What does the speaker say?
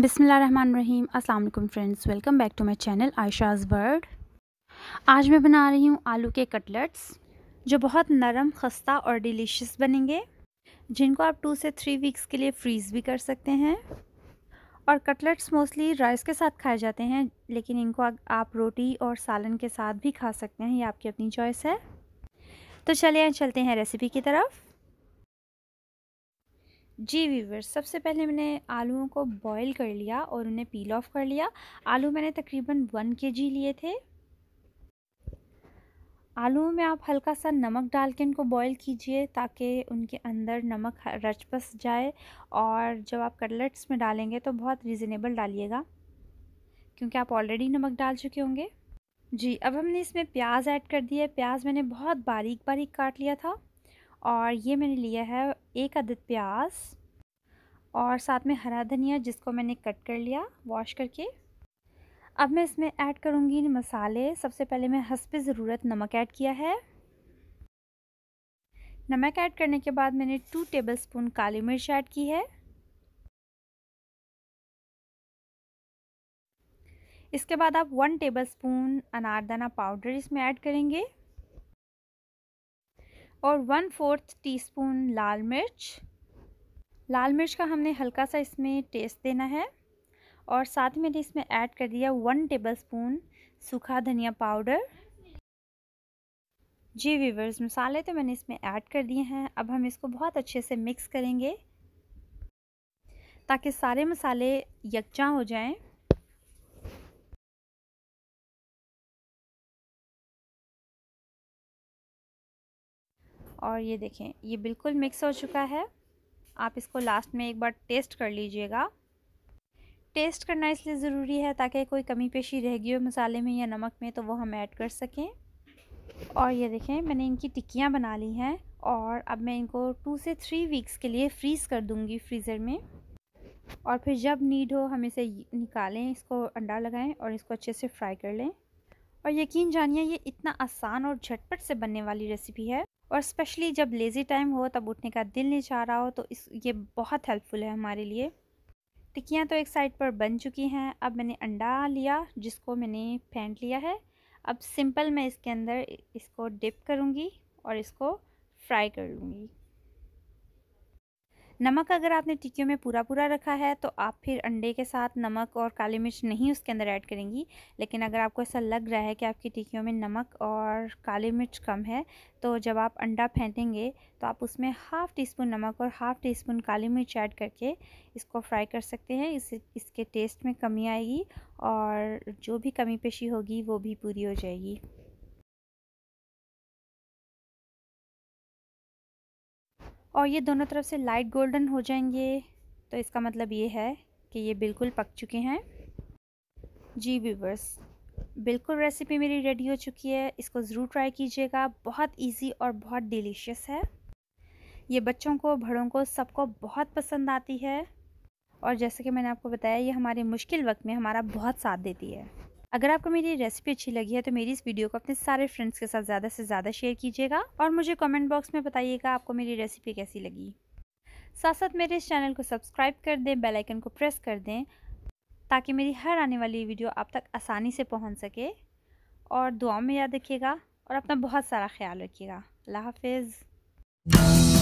बिसमीम अल्लाम friends welcome back to my channel Ayesha's bird आज मैं बना रही हूँ आलू के कटलेट्स जो बहुत नरम खस्ता और डिलीशियस बनेंगे जिनको आप टू से थ्री वीक्स के लिए फ्रीज़ भी कर सकते हैं और कटलेट्स मोस्टली राइस के साथ खाए जाते हैं लेकिन इनको आप रोटी और सालन के साथ भी खा सकते हैं ये आपकी अपनी चॉइस है तो चले चलते हैं रेसिपी की तरफ जी वीवर सबसे पहले मैंने आलूओं को बॉईल कर लिया और उन्हें पील ऑफ कर लिया आलू मैंने तकरीबन वन के जी लिए थे आलूओं में आप हल्का सा नमक डाल के इनको बॉईल कीजिए ताकि उनके अंदर नमक रच बस जाए और जब आप कटलेट्स में डालेंगे तो बहुत रीज़नेबल डालिएगा क्योंकि आप ऑलरेडी नमक डाल चुके होंगे जी अब हमने इसमें प्याज ऐड कर दिया है प्याज मैंने बहुत बारीक बारीक काट लिया था और ये मैंने लिया है एक अदद प्याज और साथ में हरा धनिया जिसको मैंने कट कर लिया वॉश करके अब मैं इसमें ऐड करूँगी मसाले सबसे पहले मैं हंस ज़रूरत नमक ऐड किया है नमक ऐड करने के बाद मैंने टू टेबलस्पून काली मिर्च ऐड की है इसके बाद आप वन टेबलस्पून अनारदाना पाउडर इसमें ऐड करेंगे और वन फोर्थ टीस्पून लाल मिर्च लाल मिर्च का हमने हल्का सा इसमें टेस्ट देना है और साथ ही मैंने इसमें ऐड कर दिया वन टेबलस्पून सूखा धनिया पाउडर जी वीवर्स मसाले तो मैंने इसमें ऐड कर दिए हैं अब हम इसको बहुत अच्छे से मिक्स करेंगे ताकि सारे मसाले यकजा हो जाएं और ये देखें ये बिल्कुल मिक्स हो चुका है आप इसको लास्ट में एक बार टेस्ट कर लीजिएगा टेस्ट करना इसलिए ज़रूरी है ताकि कोई कमी पेशी रह गई हो मसाले में या नमक में तो वो हम ऐड कर सकें और ये देखें मैंने इनकी टिक्कियाँ बना ली हैं और अब मैं इनको टू से थ्री वीक्स के लिए फ्रीज़ कर दूँगी फ्रीज़र में और फिर जब नीड हो हम इसे निकालें इसको अंडा लगाएं और इसको अच्छे से फ्राई कर लें और यकीन जानिए ये इतना आसान और झटपट से बनने वाली रेसिपी है और स्पेशली जब लेज़ी टाइम हो तब उठने का दिल नहीं चाह रहा हो तो इस ये बहुत हेल्पफुल है हमारे लिए टिक्कियाँ तो एक साइड पर बन चुकी हैं अब मैंने अंडा लिया जिसको मैंने फेंट लिया है अब सिंपल मैं इसके अंदर इसको डिप करूँगी और इसको फ्राई कर लूँगी नमक अगर आपने टिक्कियों में पूरा पूरा रखा है तो आप फिर अंडे के साथ नमक और काली मिर्च नहीं उसके अंदर ऐड करेंगी लेकिन अगर आपको ऐसा लग रहा है कि आपकी टिक्कियों में नमक और काली मिर्च कम है तो जब आप अंडा फेंटेंगे तो आप उसमें हाफ़ टी स्पून नमक और हाफ़ टी स्पून काली मिर्च ऐड करके इसको फ्राई कर सकते हैं इससे इसके टेस्ट में कमी आएगी और जो भी कमी पेशी होगी वो भी पूरी हो जाएगी और ये दोनों तरफ से लाइट गोल्डन हो जाएंगे तो इसका मतलब ये है कि ये बिल्कुल पक चुके हैं जी व्यूवर्स बिल्कुल रेसिपी मेरी रेडी हो चुकी है इसको ज़रूर ट्राई कीजिएगा बहुत इजी और बहुत डिलीशियस है ये बच्चों को बड़ों को सबको बहुत पसंद आती है और जैसे कि मैंने आपको बताया ये हमारे मुश्किल वक्त में हमारा बहुत साथ देती है अगर आपको मेरी रेसिपी अच्छी लगी है तो मेरी इस वीडियो को अपने सारे फ्रेंड्स के साथ ज़्यादा से ज़्यादा शेयर कीजिएगा और मुझे कमेंट बॉक्स में बताइएगा आपको मेरी रेसिपी कैसी लगी साथ साथ मेरे इस चैनल को सब्सक्राइब कर दें बेल आइकन को प्रेस कर दें ताकि मेरी हर आने वाली वीडियो आप तक आसानी से पहुँच सके और दुआ में याद रखिएगा और अपना बहुत सारा ख्याल रखिएगा अल्लाह हाफिज़